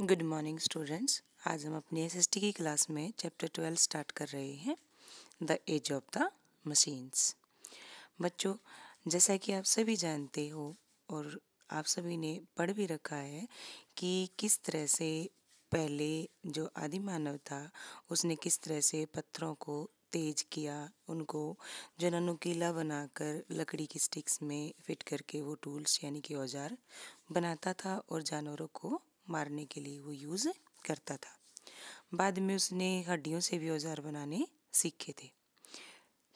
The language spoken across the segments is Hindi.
गुड मॉर्निंग स्टूडेंट्स आज हम अपनी एस की क्लास में चैप्टर ट्वेल्व स्टार्ट कर रहे हैं the age of the machines बच्चों जैसा कि आप सभी जानते हो और आप सभी ने पढ़ भी रखा है कि किस तरह से पहले जो आदि मानव था उसने किस तरह से पत्थरों को तेज किया उनको जो ना नुकीला बनाकर लकड़ी की स्टिक्स में फिट करके वो टूल्स यानी कि औजार बनाता था और जानवरों को मारने के लिए वो यूज़ करता था बाद में उसने हड्डियों से भी औजार बनाने सीखे थे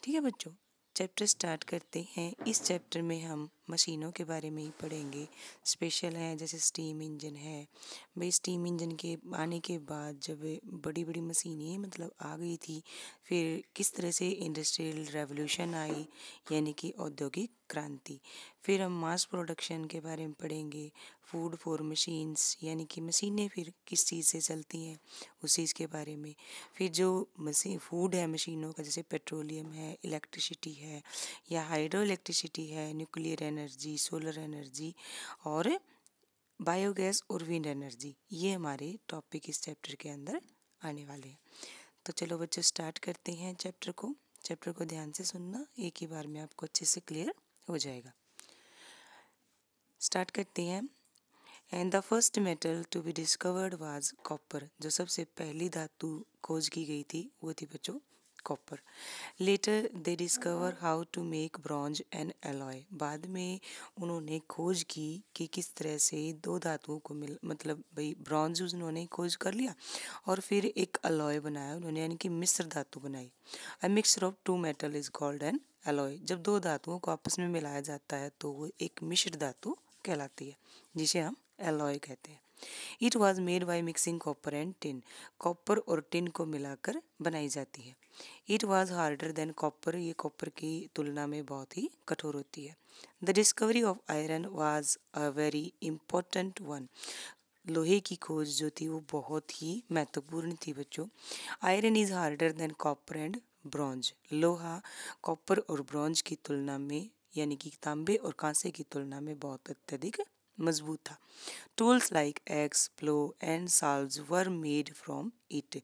ठीक है बच्चों चैप्टर स्टार्ट करते हैं इस चैप्टर में हम मशीनों के बारे में ही पढ़ेंगे स्पेशल हैं जैसे स्टीम इंजन है भाई स्टीम इंजन के आने के बाद जब बड़ी बड़ी मशीनें मतलब आ गई थी फिर किस तरह से इंडस्ट्रियल रेवोल्यूशन आई यानी कि औद्योगिक क्रांति फिर हम मास प्रोडक्शन के बारे में पढ़ेंगे फूड फॉर मशीन्स यानी कि मशीनें फिर किस चीज़ से चलती हैं उस चीज़ के बारे में फिर जो मशीन फूड है मशीनों का जैसे पेट्रोलियम है इलेक्ट्रिसिटी है या हाइड्रो इलेक्ट्रिसिटी है न्यूक्लियर एनर्जी सोलर एनर्जी और बायोगैस और विंड एनर्जी ये हमारे टॉपिक इस चैप्टर के अंदर आने वाले हैं तो चलो बच्चे स्टार्ट करते हैं चैप्टर को चैप्टर को ध्यान से सुनना एक ही बार में आपको अच्छे से क्लियर हो जाएगा स्टार्ट करते हैं and the first metal to be discovered was copper जो सबसे पहली धातु खोज की गई थी वो थी बच्चों copper later they discover how to make bronze and alloy बाद में उन्होंने खोज की कि किस तरह से दो धातुओं को मिल मतलब भाई ब्रॉन्ज उन्होंने खोज कर लिया और फिर एक अलॉय बनाया उन्होंने यानी कि मिस्र धातु बनाई a mixture of two metal is gold and alloy जब दो धातुओं को आपस में मिलाया जाता है तो वो एक मिश्र धातु कहलाती है जिसे हम एलॉय कहते हैं it was made by mixing copper and tin copper और टिन को मिलाकर बनाई जाती है it was harder than copper ये कॉपर की तुलना में बहुत ही कठोर होती है the discovery of iron was a very important one लोहे की खोज जो थी वो बहुत ही महत्वपूर्ण थी बच्चों iron is harder than copper and bronze लोहा कॉपर और ब्रॉन्ज की तुलना में यानी कि तांबे और कांसे की तुलना में बहुत अत्यधिक मजबूत था tools like axe plough and साल्स वर मेड फ्रॉम ईट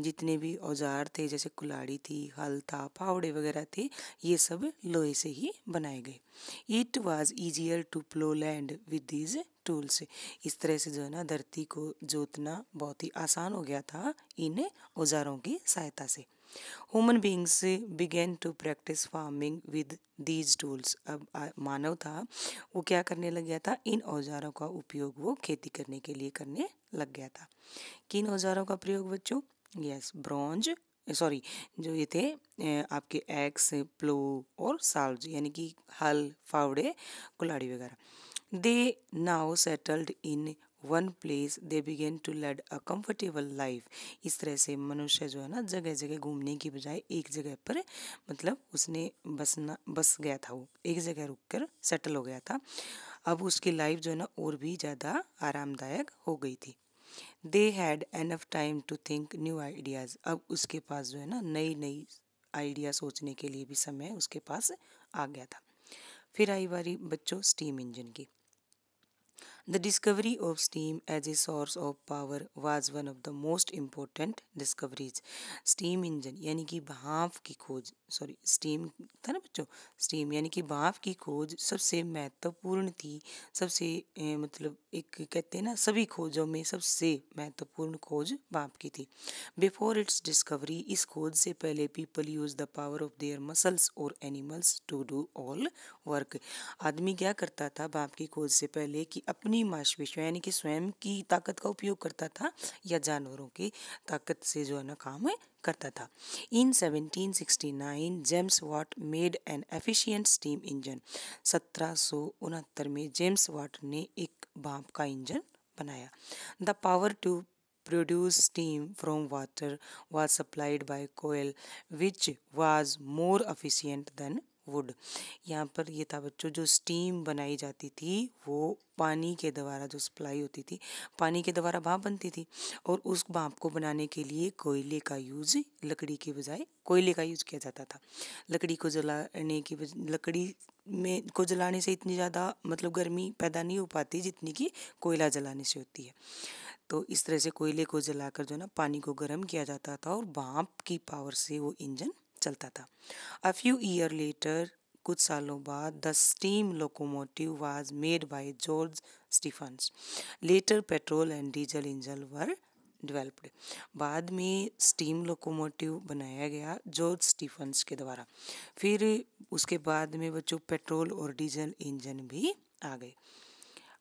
जितने भी औजार थे जैसे कुलाड़ी थी हल था फावड़े वगैरह थे ये सब लोहे से ही बनाए गए it was easier to plough land with these tools इस तरह से जो है ना धरती को जोतना बहुत ही आसान हो गया था इन औजारों की सहायता से human beings began to practise farming with these tools अब मानव था वो क्या करने लग गया था इन औजारों का उपयोग वो खेती करने के लिए करने लग गया था किन औजारों का प्रयोग बच्चों यस ब्रॉन्ज सॉरी जो ये थे आपके एक्स प्लो और साल्ज यानी कि हल फावड़े कुलाड़ी वगैरह they now settled in one place they began to lead a comfortable life इस तरह से मनुष्य जो है ना जगह जगह घूमने की बजाय एक जगह पर मतलब उसने बसना बस गया था वो एक जगह रुककर सेटल हो गया था अब उसकी लाइफ जो है ना और भी ज़्यादा आरामदायक हो गई थी they had enough time to think new ideas अब उसके पास जो है ना नई नई आइडिया सोचने के लिए भी समय उसके पास आ गया था फिर आई बारी बच्चों स्टीम इंजन की The discovery of steam as a source of power was one of the most important discoveries. Steam engine यानी कि भाप की खोज sorry steam था ना बच्चों steam यानी कि भाप की खोज सबसे महत्वपूर्ण थी सबसे ए, मतलब एक कहते हैं ना सभी खोजों में सबसे महत्वपूर्ण खोज भाप की थी Before its discovery इस खोज से पहले people use the power of their muscles or animals to do all work आदमी क्या करता था भाप की खोज से पहले कि अपनी अपनी मांसपेशियों यानी कि स्वयं की ताकत का उपयोग करता था या जानवरों की ताकत से जो है ना काम है करता था in 1769 James Watt made an efficient steam engine सत्रह में जेम्स वाट ने एक बाप का इंजन बनाया the power to produce steam from water was supplied by coal which was more efficient than wood यहाँ पर ये था बच्चों जो स्टीम बनाई जाती थी वो पानी के द्वारा जो सप्लाई होती थी पानी के द्वारा भाप बनती थी और उस भाप को बनाने के लिए कोयले का यूज लकड़ी के बजाय कोयले का यूज किया जाता था लकड़ी को जलाने की लकड़ी में को जलाने से इतनी ज़्यादा मतलब गर्मी पैदा नहीं हो पाती जितनी कि कोयला जलाने से होती है तो इस तरह से कोयले को जलाकर जो है ना पानी को गर्म किया जाता था और भाप की पावर से वो इंजन चलता था अ फ्यू ईयर लेटर कुछ सालों बाद the steam locomotive was made by George Stephenson later petrol and diesel engine were developed बाद में स्टीम लोकोमोटिव बनाया गया जॉर्ज स्टीफन्स के द्वारा फिर उसके बाद में बच्चों पेट्रोल और डीजल इंजन भी आ गए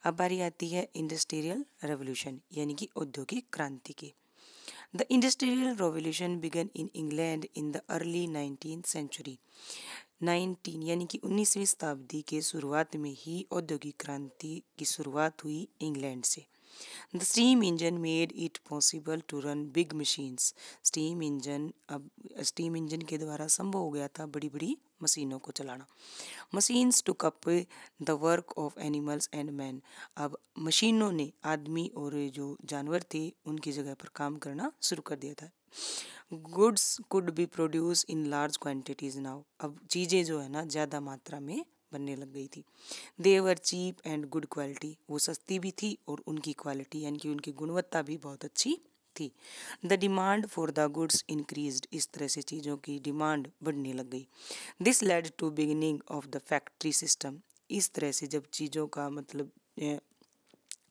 अब बारी आती है इंडस्ट्रियल रेवोल्यूशन यानी कि औद्योगिक क्रांति की The Industrial Revolution began in England in the early 19th century. 19 यानी कि 19वीं शताब्दी के शुरुआत में ही औद्योगिक क्रांति की शुरुआत हुई इंग्लैंड से the steam engine made it possible to run big machines steam engine अब स्टीम इंजन के द्वारा संभव हो गया था बड़ी बड़ी मशीनों को चलाना machines took up the work of animals and man अब मशीनों ने आदमी और जो जानवर थे उनकी जगह पर काम करना शुरू कर दिया था goods could be produced in large quantities now अब चीज़ें जो है ना ज़्यादा मात्रा में बनने लग गई थी they were cheap and good quality वो सस्ती भी थी और उनकी क्वालिटी यानी कि उनकी गुणवत्ता भी बहुत अच्छी थी the demand for the goods increase इस तरह से चीज़ों की डिमांड बढ़ने लग गई this led to beginning of the factory system इस तरह से जब चीज़ों का मतलब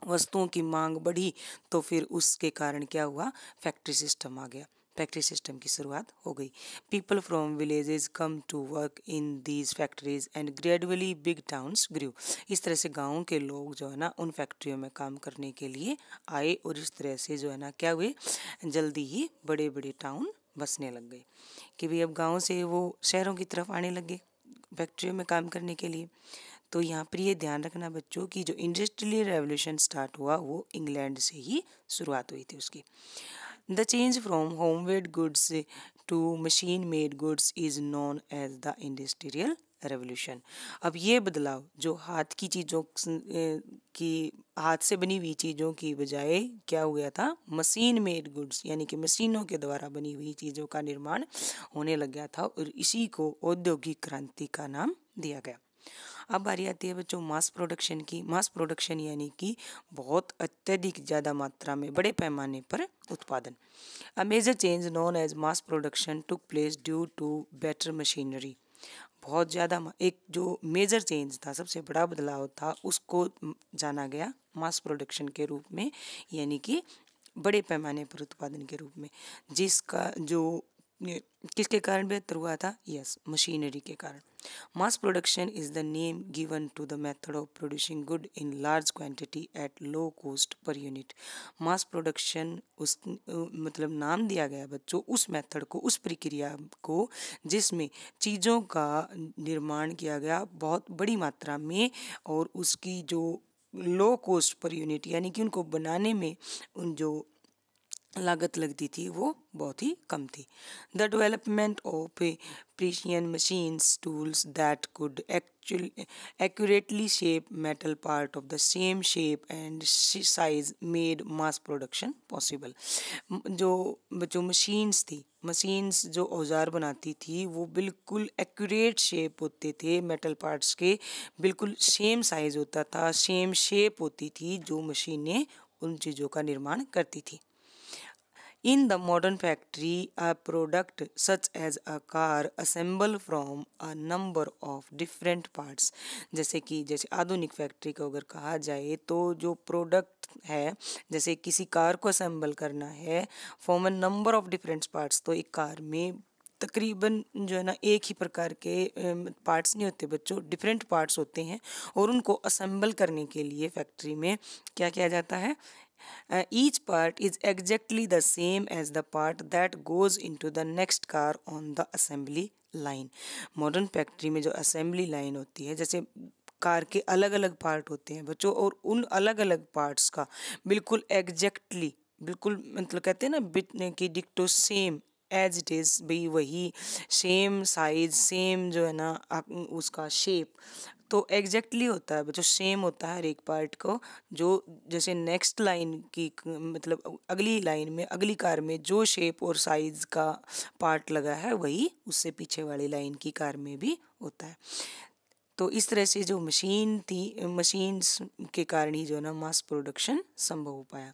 वस्तुओं की मांग बढ़ी तो फिर उसके कारण क्या हुआ फैक्ट्री सिस्टम आ गया फैक्ट्री सिस्टम की शुरुआत हो गई people from villages come to work in these factories and gradually big towns grew इस तरह से गाँव के लोग जो है ना उन फैक्ट्रियों में काम करने के लिए आए और इस तरह से जो है ना क्या हुए जल्दी ही बड़े बड़े टाउन बसने लग गए कि भाई अब गाँव से वो शहरों की तरफ आने लगे फैक्ट्रियों में काम करने के लिए तो यहाँ पर ये ध्यान रखना बच्चों की जो इंडस्ट्रियल रेवोल्यूशन स्टार्ट हुआ वो इंग्लैंड से ही शुरुआत हुई थी उसकी change from home made goods to machine made goods is known as the industrial revolution अब ये बदलाव जो हाथ की चीज़ों की हाथ से बनी हुई चीज़ों की बजाय क्या हो गया था मशीन मेड गुड्स यानी कि मशीनों के द्वारा बनी हुई चीज़ों का निर्माण होने लग गया था और इसी को औद्योगिक क्रांति का नाम दिया गया अब बारी आती है बच्चों मास प्रोडक्शन की मास प्रोडक्शन यानी कि बहुत अत्यधिक ज़्यादा मात्रा में बड़े पैमाने पर उत्पादन a major change known as mass production took place due to better machinery बहुत ज़्यादा एक जो मेजर चेंज था सबसे बड़ा बदलाव था उसको जाना गया मास प्रोडक्शन के रूप में यानी कि बड़े पैमाने पर उत्पादन के रूप में जिसका जो किसके कारण बेहतर हुआ था यस मशीनरी के कारण mass production is the name given to the method of producing good in large quantity at low cost per unit mass production उस मतलब नाम दिया गया बच्चों उस मेथड को उस प्रक्रिया को जिसमें चीज़ों का निर्माण किया गया बहुत बड़ी मात्रा में और उसकी जो लो कॉस्ट पर यूनिट यानी कि उनको बनाने में उन जो लागत लगती थी वो बहुत ही कम थी the development of precision machines tools that could actual accurately shape metal part of the same shape and size made mass production possible जो जो मशीन्स थी मशीन्स जो औजार बनाती थी वो बिल्कुल एक्यूरेट शेप होते थे मेटल पार्ट्स के बिल्कुल सेम साइज़ होता था सेम शेप होती थी जो मशीनें उन चीज़ों का निर्माण करती थी In the modern factory, a product such as a car assemble from a number of different parts. जैसे कि जैसे आधुनिक फैक्ट्री को अगर कहा जाए तो जो प्रोडक्ट है जैसे किसी कार को असेंबल करना है from a number of different parts तो एक कार में तकरीबन जो है ना एक ही प्रकार के पार्ट्स नहीं होते बच्चों डिफरेंट पार्ट्स होते हैं और उनको असेंबल करने के लिए फैक्ट्री में क्या किया जाता है uh, each part is exactly the same as the part that goes into the next car on the assembly line modern factory में जो असेंबली लाइन होती है जैसे कार के अलग अलग पार्ट होते हैं बच्चों और उन अलग अलग पार्ट्स का बिल्कुल एग्जैक्टली बिल्कुल मतलब कहते हैं ना बिटने की डिक्टो सेम एज इट इज़ भाई वही सेम साइज सेम जो है ना उसका शेप तो एग्जैक्टली होता है बच्चों सेम होता है हर एक पार्ट को जो जैसे नेक्स्ट लाइन की मतलब अगली लाइन में अगली कार में जो शेप और साइज़ का पार्ट लगा है वही उससे पीछे वाली लाइन की कार में भी होता है तो इस तरह से जो मशीन थी मशीन्स के कारण ही जो ना मास प्रोडक्शन संभव हो पाया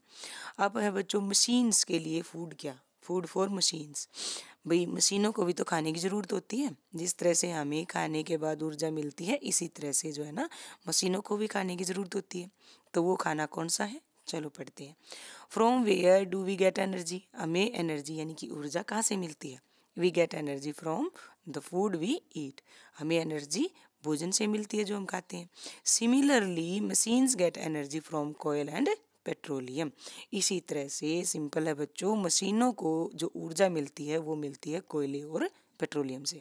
अब है बच्चों मशीन्स के लिए फूड क्या फूड फॉर मशीन्स भाई मशीनों को भी तो खाने की ज़रूरत होती है जिस तरह से हमें खाने के बाद ऊर्जा मिलती है इसी तरह से जो है ना मशीनों को भी खाने की ज़रूरत होती है तो वो खाना कौन सा है चलो पढ़ते हैं from where do we get energy हमें एनर्जी यानी कि ऊर्जा कहाँ से मिलती है we get energy from the food we eat हमें एनर्जी भोजन से मिलती है जो हम खाते हैं similarly machines get energy from coal and petroleum इसी तरह से सिंपल है बच्चों मशीनों को जो ऊर्जा मिलती है वो मिलती है कोयले और पेट्रोलियम से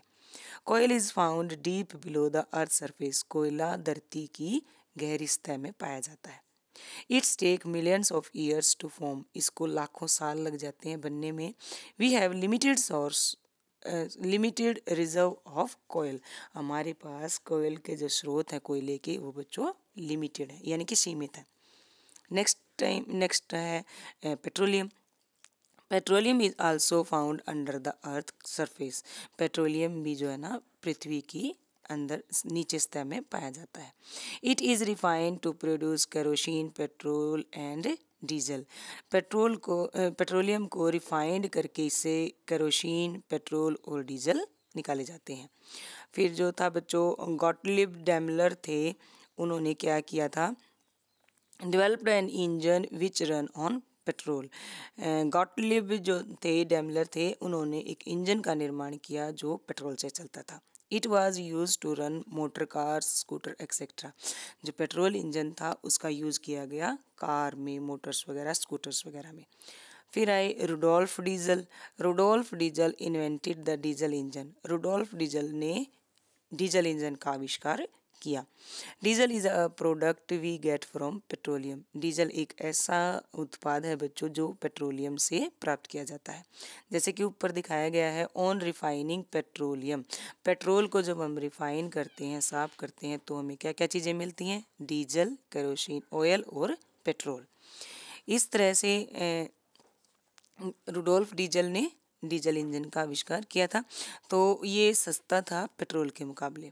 coal is found deep below the earth surface कोयला धरती की गहरी सतह में पाया जाता है it's take millions of years to form इसको लाखों साल लग जाते हैं बनने में we have limited source limited reserve of coal हमारे पास कोयल के जो स्रोत हैं कोयले के वो बच्चों लिमिटेड है यानी कि सीमित है नेक्स्ट टाइम नेक्स्ट है petroleum petroleum is also found under the earth surface petroleum भी जो है ना पृथ्वी की अंदर नीचे स्तर में पाया जाता है it is refined to produce kerosene petrol and diesel petrol को पेट्रोलियम uh, को रिफाइंड करके इससे केरोसिन पेट्रोल और डीजल निकाले जाते हैं फिर जो था बच्चों गॉटलिप डैमलर थे उन्होंने क्या किया था developed an engine which run on petrol Gottlieb eh, जो थे डेमलर थे उन्होंने एक इंजन का निर्माण किया जो पेट्रोल से चलता था it was use to run motor car scooter etcetera जो पेट्रोल इंजन था उसका यूज़ किया गया कार में मोटर्स वगैरह स्कूटर्स वगैरह में फिर आए Rudolf Diesel Rudolf Diesel invented the diesel engine Rudolf Diesel ने डीजल इंजन का आविष्कार किया diesel is a product we get from petroleum diesel एक ऐसा उत्पाद है बच्चों जो पेट्रोलियम से प्राप्त किया जाता है जैसे कि ऊपर दिखाया गया है ऑन रिफाइनिंग पेट्रोलियम पेट्रोल को जब हम रिफाइन करते हैं साफ करते हैं तो हमें क्या क्या चीज़ें मिलती हैं डीजल करोशीन ऑयल और पेट्रोल इस तरह से रुडोल्फ डीजल ने डीजल इंजन का आविष्कार किया था तो ये सस्ता था पेट्रोल के मुकाबले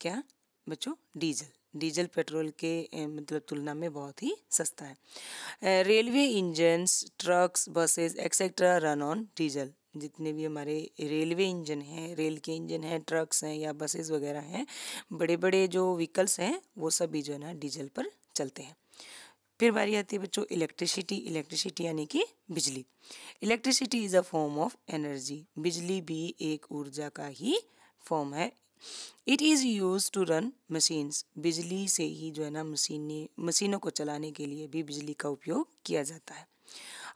क्या बच्चों डीजल डीजल पेट्रोल के मतलब तुलना में बहुत ही सस्ता है railway engines trucks buses etcetera run on diesel जितने भी हमारे रेलवे इंजन हैं रेल के इंजन हैं ट्रक्स हैं या बसेस वगैरह हैं बड़े बड़े जो व्हीकल्स हैं वो सभी जो है ना डीजल पर चलते हैं फिर बारी आती है बच्चों इलेक्ट्रिसिटी इलेक्ट्रिसिटी यानी कि बिजली electricity is a form of energy बिजली भी एक ऊर्जा का ही फॉर्म है it is use to run machines बिजली से ही जो है ना मशीनी मशीनों को चलाने के लिए भी बिजली का उपयोग किया जाता है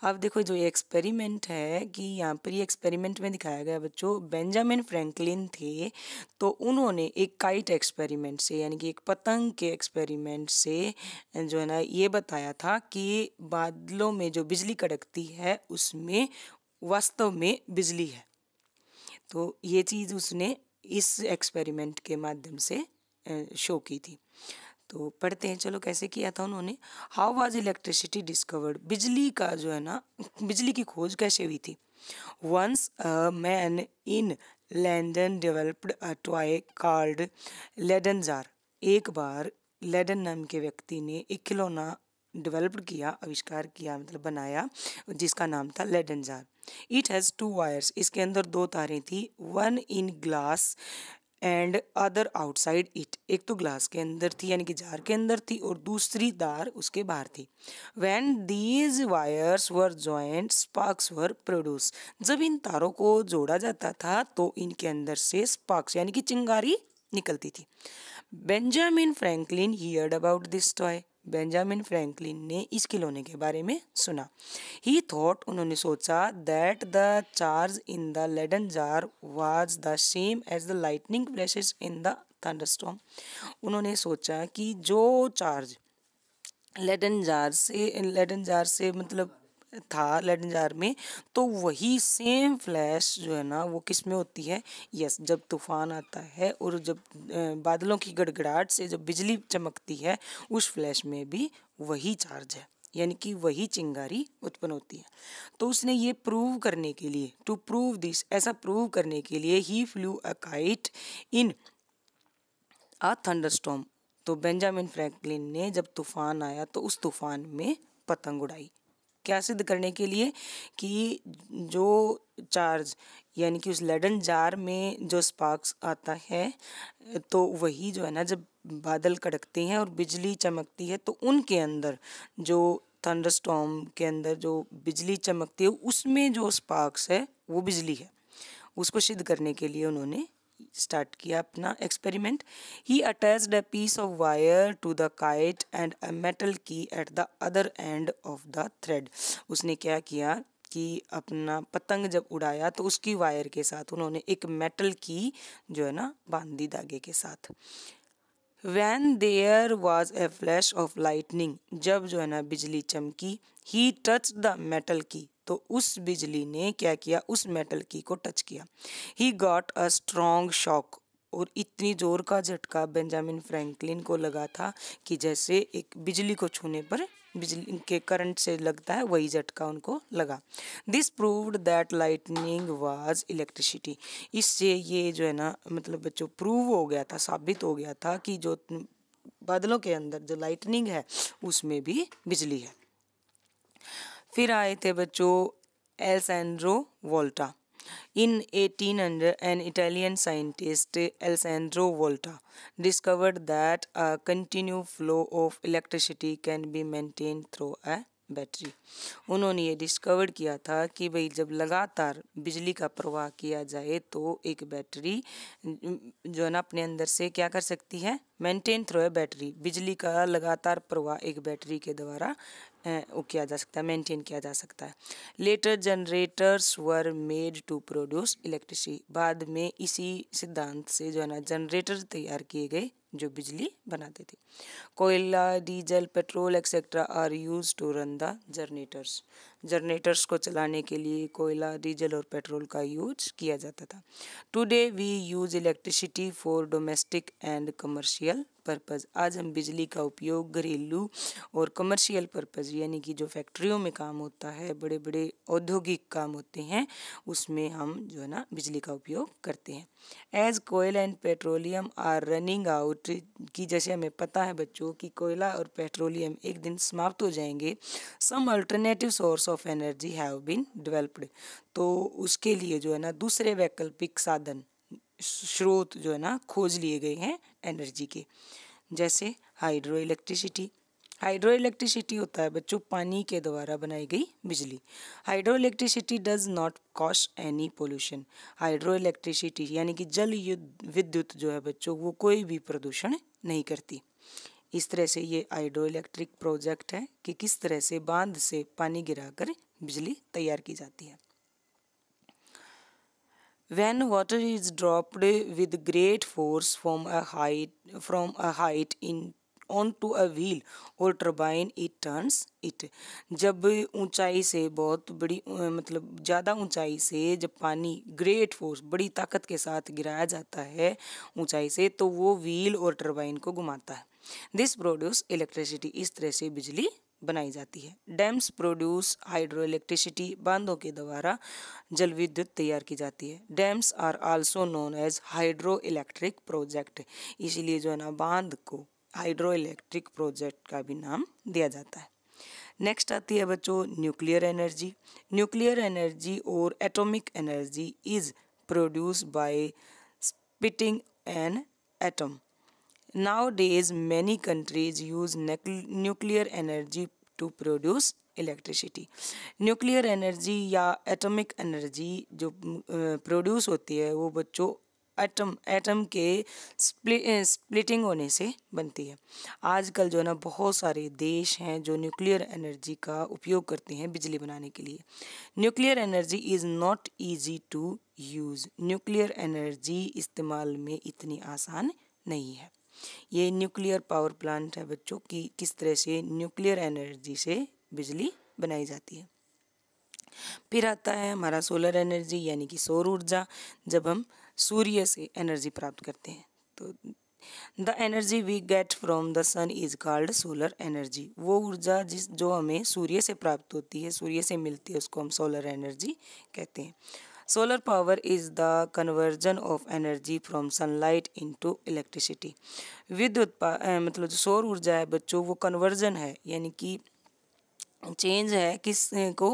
अब देखो जो एक्सपेरिमेंट है कि यहाँ पर ये एक्सपेरिमेंट में दिखाया गया बच्चों बेंजामिन फ्रैंकलिन थे तो उन्होंने एक काइट एक्सपेरिमेंट से यानी कि एक पतंग के एक्सपेरिमेंट से जो है ना ये बताया था कि बादलों में जो बिजली कड़कती है उसमें वास्तव में बिजली है तो ये चीज़ उसने इस एक्सपेरिमेंट के माध्यम से शो की थी तो पढ़ते हैं चलो कैसे किया था उन्होंने हाउ वाज इलेक्ट्रिसिटी डिस्कवर्ड बिजली का जो है ना बिजली की खोज कैसे हुई थी once a man in Leyden developed a toy called Leyden jar एक बार लेडन नाम के व्यक्ति ने एक खिलौना डेवलप्ड किया आविष्कार किया मतलब बनाया जिसका नाम था Leyden jar it has two wires इसके अंदर दो तारें थी one in glass and other outside it एक तो ग्लास के अंदर थी यानी कि जार के अंदर थी और दूसरी तार उसके बाहर थी when these wires were joined sparks were produce जब इन तारों को जोड़ा जाता था तो इनके अंदर से स्पार्क्स यानी कि चिंगारी निकलती थी Benjamin Franklin heard about this toy Benjamin Franklin ने इस खिलौने के बारे में सुना ही थॉट उन्होंने सोचा that the charge in the Leyden jar was the same as the lightning flash in the thunderstorm उन्होंने सोचा कि जो चार्ज लेडन जार से लेडन जार से मतलब था लेडन जार में तो वही सेम फ्लैश जो है ना वो किस में होती है यस जब तूफान आता है और जब बादलों की गड़गड़ाहट से जब बिजली चमकती है उस फ्लैश में भी वही चार्ज है यानी कि वही चिंगारी उत्पन्न होती है तो उसने ये प्रूव करने के लिए टू प्रूव दिस ऐसा प्रूव करने के लिए he flew a kite in a thunderstorm तो बेंजामिन फ्रैंकलिन ने जब तूफान आया तो उस तूफान में पतंग उड़ाई क्या सिद्ध करने के लिए कि जो चार्ज यानी कि उस लेडन जार में जो स्पार्क्स आता है तो वही जो है ना जब बादल कड़कते हैं और बिजली चमकती है तो उनके अंदर जो थंडर स्टॉम के अंदर जो बिजली चमकती है उसमें जो स्पार्क्स है वो बिजली है उसको सिद्ध करने के लिए उन्होंने स्टार्ट किया अपना experiment he attach a piece of wire to the kite and a metal key at the other end of the thread उसने क्या किया कि अपना पतंग जब उड़ाया तो उसकी वायर के साथ उन्होंने एक मेटल की जो है ना बांधी धागे के साथ when there was a flash of lightning जब जो है ना बिजली चमकी ही टच द मेटल की तो उस बिजली ने क्या किया उस मेटल की को टच किया he got a strong shock और इतनी जोर का झटका बेंजामिन फ्रैंकलिन को लगा था कि जैसे एक बिजली को छूने पर बिजली के करंट से लगता है वही झटका उनको लगा this proved that lightning was electricity इससे ये जो है ना मतलब बच्चों प्रूव हो गया था साबित हो गया था कि जो बादलों के अंदर जो लाइटनिंग है उसमें भी बिजली है फिर आए थे बच्चों Alessandro Volta in 1800, an Italian scientist Alessandro Volta discovered that a continue flow of electricity can be maintain through a battery उन्होंने ये डिस्कवर किया था कि भाई जब लगातार बिजली का प्रवाह किया जाए तो एक बैटरी जो है ना अपने अंदर से क्या कर सकती है मेंटेन थ्रो है बैटरी बिजली का लगातार प्रवाह एक बैटरी के द्वारा वो किया जा सकता है मेंटेन किया जा सकता है later generators were made to produce electricity बाद में इसी सिद्धांत से जो है ना जनरेटर तैयार किए गए जो बिजली बनाते थे कोयला diesel petrol etcetera are use to run the generators generators को चलाने के लिए कोयला डीजल और पेट्रोल का यूज किया जाता था today we use electricity for domestic and commercial purpose आज हम बिजली का उपयोग घरेलू और कमर्शियल पर्पज़ यानी कि जो फैक्ट्रियों में काम होता है बड़े बड़े औद्योगिक काम होते हैं उसमें हम जो है ना बिजली का उपयोग करते हैं as coal and petroleum are running out की जैसे हमें पता है बच्चों कि कोयला और पेट्रोलियम एक दिन समाप्त हो जाएंगे some alternative source of energy have been developed तो उसके लिए जो है ना दूसरे वैकल्पिक साधन स्रोत जो है ना खोज लिए गए हैं एनर्जी के जैसे हाइड्रो इलेक्ट्रिसिटी हाइड्रो इलेक्ट्रिसिटी होता है बच्चों पानी के द्वारा बनाई गई बिजली hydro electricity does not cause any pollution hydro electricity यानी कि जल विद्युत जो है बच्चों वो कोई भी प्रदूषण नहीं करती इस तरह से ये हाइड्रो इलेक्ट्रिक प्रोजेक्ट है कि किस तरह से बांध से पानी गिराकर बिजली तैयार की जाती है When water is dropped with great force from a height from a height in onto a wheel or turbine it turns it जब ऊंचाई से बहुत बड़ी मतलब ज़्यादा ऊंचाई से जब पानी ग्रेट फोर्स बड़ी ताकत के साथ गिराया जाता है ऊंचाई से तो वो व्हील और टर्बाइन को घुमाता है दिस प्रोड्यूस इलेक्ट्रिसिटी इस तरह से बिजली बनाई जाती है डैम्स प्रोड्यूस हाइड्रो इलेक्ट्रिसिटी बांधों के द्वारा जल विद्युत तैयार की जाती है dams are also known as hydro electric project इसीलिए जो है ना बांध को हाइड्रो इलेक्ट्रिक प्रोजेक्ट का भी नाम दिया जाता है नेक्स्ट आती है बच्चों न्यूक्लियर एनर्जी न्यूक्लियर एनर्जी और atomic energy is produce by splitting an atom Nowadays, many countries use nuclear energy to produce electricity nuclear energy या एटॉमिक एनर्जी जो प्रोड्यूस होती है वो बच्चों एटम एटम के स्प्लिटिंग होने से बनती है आजकल जो है ना बहुत सारे देश हैं जो न्यूक्लियर एनर्जी का उपयोग करते हैं बिजली बनाने के लिए nuclear energy is not easy to use nuclear energy इस्तेमाल में इतनी आसान नहीं है ये न्यूक्लियर पावर प्लांट है बच्चों की किस तरह से न्यूक्लियर एनर्जी से बिजली बनाई जाती है फिर आता है हमारा सोलर एनर्जी यानी कि सौर ऊर्जा जब हम सूर्य से एनर्जी प्राप्त करते हैं तो the energy we get from the sun is called solar energy वो ऊर्जा जिस जो हमें सूर्य से प्राप्त होती है सूर्य से मिलती है उसको हम सोलर एनर्जी कहते हैं solar power is the conversion of energy from sunlight into electricity विद्युत मतलब जो सौर ऊर्जा है बच्चों वो कन्वर्जन है यानी कि चेंज है किस को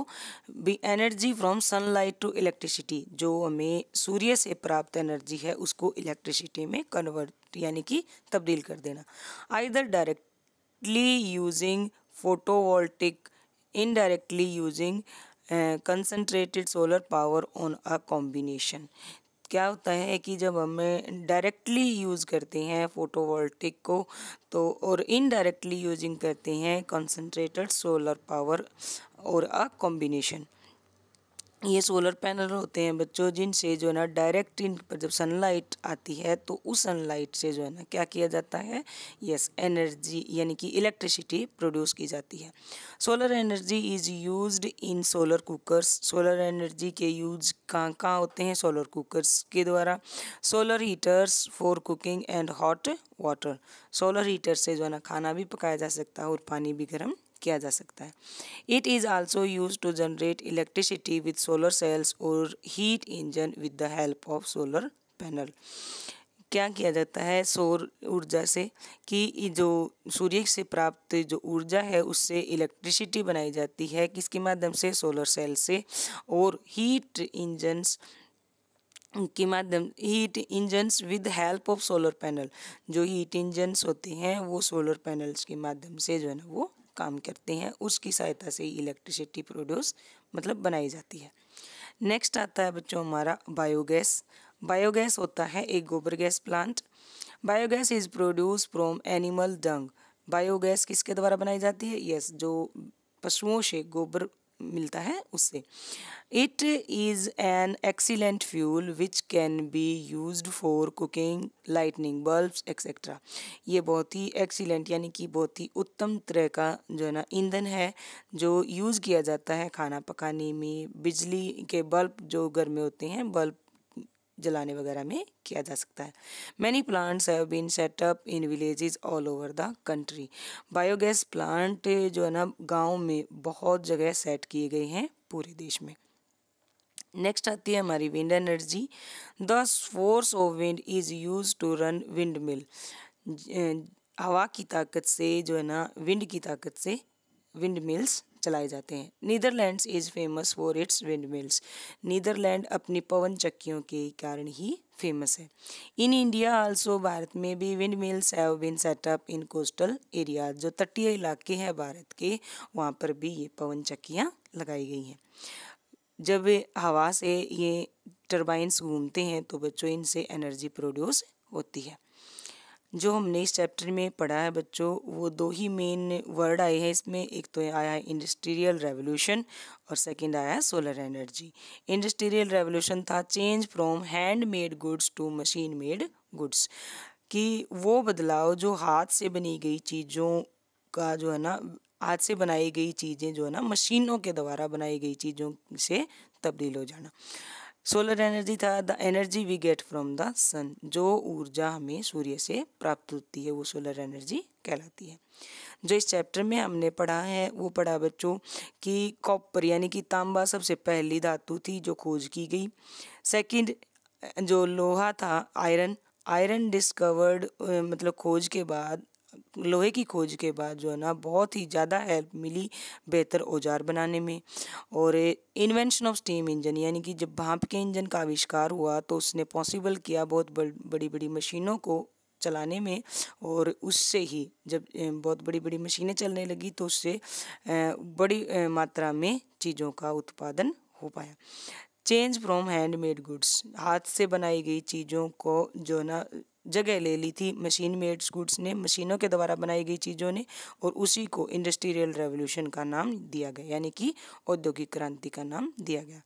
भी energy from sunlight to electricity जो हमें सूर्य से प्राप्त एनर्जी है उसको इलेक्ट्रिसिटी में कन्वर्ट यानी कि तब्दील कर देना either directly using photovoltaic indirectly using concentrated solar power or a combination क्या होता है कि जब हमें डायरेक्टली यूज़ करते हैं फोटोवोल्टिक को तो और इनडायरेक्टली यूजिंग करते हैं कंसनट्रेटेड सोलर पावर और अ कॉम्बिनेशन ये सोलर पैनल होते हैं बच्चों जिनसे जो है ना डायरेक्ट इन पर जब सनलाइट आती है तो उस सनलाइट से जो है ना क्या किया जाता है यस एनर्जी यानी कि इलेक्ट्रिसिटी प्रोड्यूस की जाती है solar energy is used in solar cookers solar energy के यूज कहाँ कहाँ होते हैं सोलर कुकर्स के द्वारा solar heaters for cooking and hot water solar heater से जो है ना खाना भी पकाया जा सकता है और पानी भी गर्म किया जा सकता है it is also use to generate electricity with solar cells और heat engine with the help of solar panel क्या किया जाता है सौर ऊर्जा से कि जो सूर्य से प्राप्त जो ऊर्जा है उससे इलेक्ट्रिसिटी बनाई जाती है किसके माध्यम से सोलर सेल से और हीट इंजन्स के माध्यम heat engines with help of solar panel जो हीट इंजन्स होते हैं वो सोलर पैनल्स के माध्यम से जो है ना वो काम करते हैं उसकी सहायता से ही इलेक्ट्रिसिटी प्रोड्यूस मतलब बनाई जाती है नेक्स्ट आता है बच्चों हमारा बायोगैस बायोगैस होता है एक गोबर gas plant biogas is produce from animal dung biogas किसके द्वारा बनाई जाती है यस yes, जो पशुओं से गोबर मिलता है उससे it is an excellent fuel which can be use for cooking lightning bulbs etcetera ये बहुत ही एक्सीलेंट यानी कि बहुत ही उत्तम तरह का जो है ना ईंधन है जो यूज़ किया जाता है खाना पकाने में बिजली के बल्ब जो घर में होते हैं बल्ब जलाने वगैरह में किया जा सकता है many plants have been set up in villages all over the country biogas plant जो है ना गांव में बहुत जगह सेट किए गए हैं पूरे देश में नेक्स्ट आती है हमारी wind energy the force of wind is use to run wind mill हवा की ताकत से जो है ना विंड की ताकत से विंड मिल्स चलाए जाते हैं Netherlands is famous for its wind mills Netherlands अपनी पवन चक्कियों के कारण ही फेमस है इन इंडिया आल्सो भारत में भी wind mills have been set up in coastal area जो तटीय इलाके हैं भारत के वहाँ पर भी ये पवन चक्कियाँ लगाई गई हैं जब हवा से ये टर्बाइंस घूमते हैं तो बच्चों इनसे एनर्जी प्रोड्यूस होती है जो हमने इस चैप्टर में पढ़ा है बच्चों वो दो ही मेन वर्ड आए हैं इसमें एक तो आया है इंडस्ट्रियल रेवोल्यूशन और सेकंड आया है सोलर एनर्जी इंडस्ट्रियल रेवोल्यूशन था change from hand made goods to machine made goods कि वो बदलाव जो हाथ से बनी गई चीज़ों का जो है ना हाथ से बनाई गई चीज़ें जो है ना मशीनों के द्वारा बनाई गई चीज़ों से तब्दील हो जाना सोलर एनर्जी था the energy we get from the sun जो ऊर्जा हमें सूर्य से प्राप्त होती है वो सोलर एनर्जी कहलाती है जो इस चैप्टर में हमने पढ़ा है वो पढ़ा बच्चों कि कॉपर यानी कि तांबा सबसे पहली धातु थी जो खोज की गई सेकंड जो लोहा था आयरन आयरन डिस्कवर्ड मतलब खोज के बाद लोहे की खोज के बाद जो है ना बहुत ही ज़्यादा हेल्प मिली बेहतर औजार बनाने में और इन्वेंशन ऑफ स्टीम इंजन यानी कि जब भाप के इंजन का आविष्कार हुआ तो उसने पॉसिबल किया बहुत बड़ी बड़ी मशीनों को चलाने में और उससे ही जब बहुत बड़ी बड़ी मशीनें चलने लगी तो उससे बड़ी मात्रा में चीज़ों का उत्पादन हो पाया चेंज फ्रॉम हैंडमेड गुड्स हाथ से बनाई गई चीज़ों को जो ना जगह ले ली थी मशीन मेड गुड्स ने मशीनों के द्वारा बनाई गई चीज़ों ने और उसी को इंडस्ट्रियल रेवोल्यूशन का नाम दिया गया यानी कि औद्योगिक क्रांति का नाम दिया गया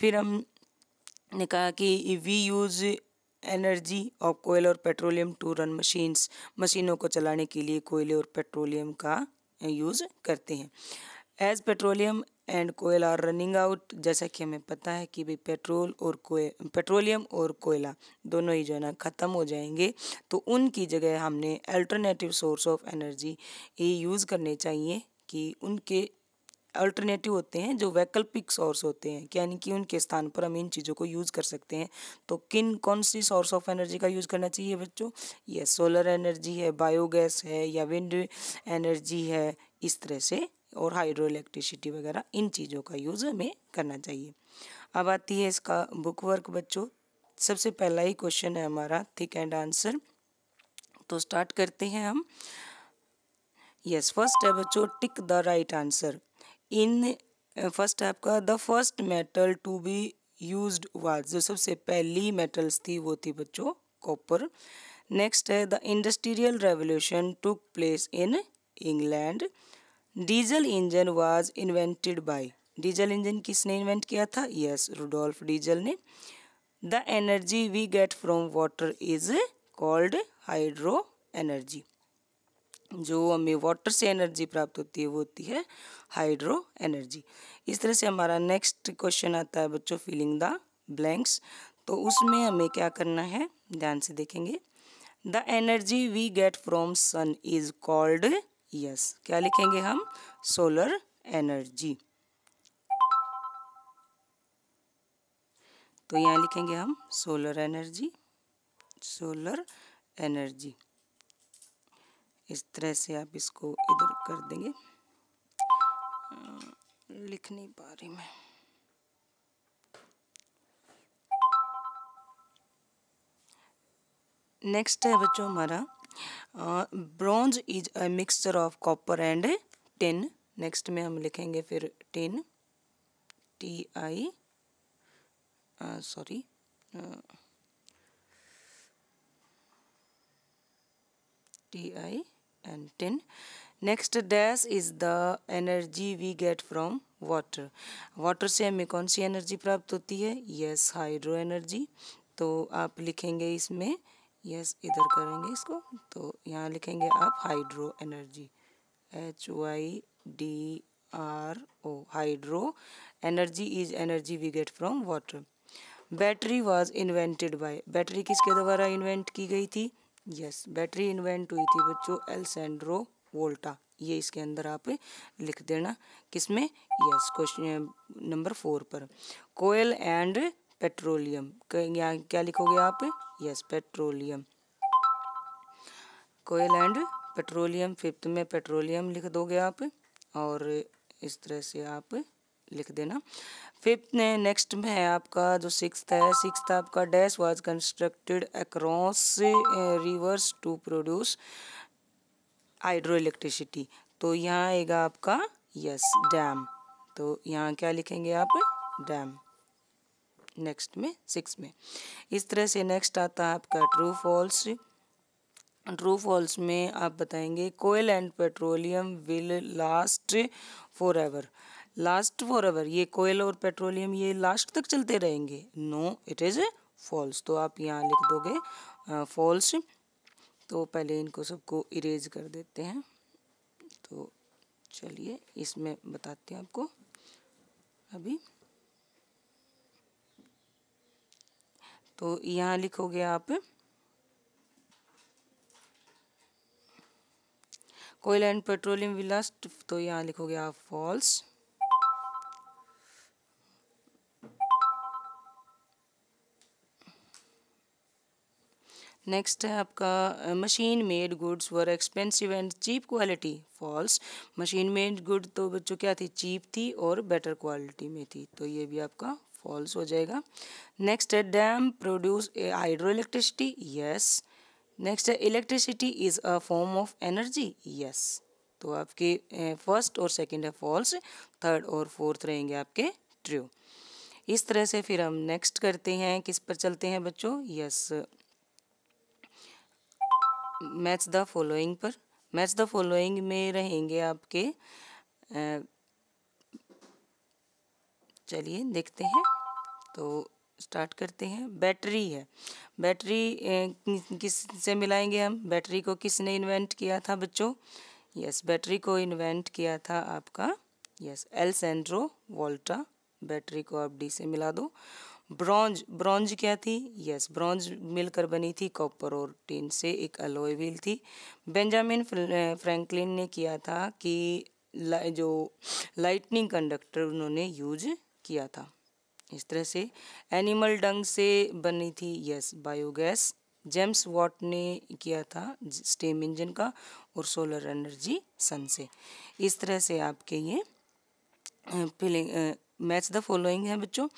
फिर हमने कहा कि we use energy of coal और पेट्रोलियम टू रन मशीन्स मशीनों को चलाने के लिए कोयले और पेट्रोलियम का यूज़ करते हैं as petroleum and coal are running out जैसा कि हमें पता है कि भाई पेट्रोल और कोय पेट्रोलियम और कोयला दोनों ही जो है ना ख़त्म हो जाएंगे तो उनकी जगह हमने अल्टरनेटिव सोर्स ऑफ एनर्जी ये यूज़ करने चाहिए कि उनके अल्टरनेटिव होते हैं जो वैकल्पिक सोर्स होते हैं यानी कि उनके स्थान पर हम इन चीज़ों को यूज़ कर सकते हैं तो किन कौन सी सोर्स ऑफ एनर्जी का यूज़ करना चाहिए बच्चों ये सोलर एनर्जी है बायोगैस है या विंड एनर्जी है इस तरह से और हाइड्रो इलेक्ट्रिसिटी वगैरह इन चीज़ों का यूज़ हमें करना चाहिए अब आती है इसका बुक वर्क बच्चों सबसे पहला ही क्वेश्चन है हमारा थिक एंड आंसर तो स्टार्ट करते हैं हम यस फर्स्ट है बच्चों tick the right answer in first है आपका the first metal to be use was जो सबसे पहली मेटल्स थी वो थी बच्चों कॉपर नेक्स्ट है the industrial revolution took place in England diesel engine was invented by diesel engine किसने इन्वेंट किया था यस रूडोल्फ डीजल ने the energy we get from water is called hydro energy जो हमें वाटर से एनर्जी प्राप्त होती है वो होती है हाइड्रो एनर्जी इस तरह से हमारा नेक्स्ट क्वेश्चन आता है बच्चों फिलिंग द ब्लैंक्स तो उसमें हमें क्या करना है ध्यान से देखेंगे the energy we get from sun is called yes yes. क्या लिखेंगे हम सोलर एनर्जी तो यहाँ लिखेंगे हम सोलर एनर्जी सोलर एनर्जी इस तरह से आप इसको इधर कर देंगे लिख नहीं पा रही मैं नेक्स्ट है बच्चों हमारा bronze is a mixture of copper and tin next में हम लिखेंगे फिर tin T I sorry T I and tin next dash is the energy we get from water water से हमें कौन सी एनर्जी प्राप्त होती है यस हाइड्रो एनर्जी तो आप लिखेंगे इसमें यस इधर करेंगे इसको तो यहाँ लिखेंगे आप hydro energy H Y D R O hydro energy is energy we get from water battery was invented by battery किसके द्वारा इन्वेंट की गई थी यस yes, बैटरी इन्वेंट हुई थी बच्चों एलसेंड्रो वोल्टा ये इसके अंदर आप लिख देना किसमें यस क्वेश्चन नंबर फोर पर कोयल एंड पेट्रोलियम यहाँ क्या लिखोगे आप yes petroleum coal and petroleum fifth में पेट्रोलियम लिख दोगे आप और इस तरह से आप लिख देना फिफ्थ ने नेक्स्ट में है आपका जो सिक्स है सिक्स आपका dash was constructed across rivers to produce hydro electricity तो यहाँ आएगा आपका यस डैम तो यहाँ क्या लिखेंगे आप डैम नेक्स्ट में सिक्स में इस तरह से नेक्स्ट आता है आपका ट्रू फॉल्स ट्रू फॉल्स में आप बताएंगे coal and petroleum will last for ever last for ever ये कोयल और पेट्रोलियम ये लास्ट तक चलते रहेंगे नो इट इज़ फॉल्स तो आप यहाँ लिख दोगे फॉल्स तो पहले इनको सबको इरेज कर देते हैं तो चलिए इसमें बताते हैं आपको अभी तो यहाँ लिखोगे आप कोयला एंड पेट्रोलियम विलास्ट तो यहाँ लिखोगे आप फॉल्स नेक्स्ट है आपका machine made goods were expensive and cheap quality false machine made good तो बच्चों क्या थी चीप थी और बेटर क्वालिटी में थी तो ये भी आपका फॉल्स हो जाएगा नेक्स्ट है dam produce hydro electricity yes next है electricity is a form of energy yes तो आपके फर्स्ट और सेकंड है फॉल्स थर्ड और फोर्थ रहेंगे आपके ट्रू इस तरह से फिर हम नेक्स्ट करते हैं किस पर चलते हैं बच्चों यस मैच द फॉलोइंग पर मैच द फॉलोइंग में रहेंगे आपके चलिए देखते हैं तो स्टार्ट करते हैं बैटरी है बैटरी किस से मिलाएंगे हम बैटरी को किसने इन्वेंट किया था बच्चों यस बैटरी को इन्वेंट किया था आपका yes Alessandro Volta battery को आप डी से मिला दो ब्रॉन्ज ब्रॉन्ज क्या थी यस ब्रॉन्ज मिलकर बनी थी कॉपर और टीन से एक अलोय व्हील थी बेंजामिन फ्रैंकलिन ने किया था कि ला, जो लाइटनिंग कंडक्टर उन्होंने यूज किया था इस तरह से एनिमल डंग से बनी थी यस बायोगैस जेम्स वॉट ने किया था स्टेम इंजन का और सोलर एनर्जी सन से इस तरह से आपके ये फिलिंग मैच द फॉलोइंग है बच्चों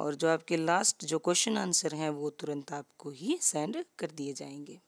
और जो आपके लास्ट जो क्वेश्चन आंसर हैं वो तुरंत आपको ही सेंड कर दिए जाएंगे